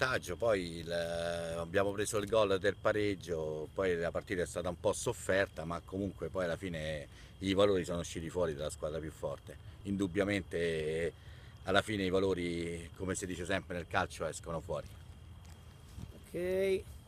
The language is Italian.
vantaggio, poi il, abbiamo preso il gol del pareggio, poi la partita è stata un po' sofferta, ma comunque poi alla fine i valori sono usciti fuori dalla squadra più forte. Indubbiamente alla fine i valori, come si dice sempre nel calcio, escono fuori. Ok.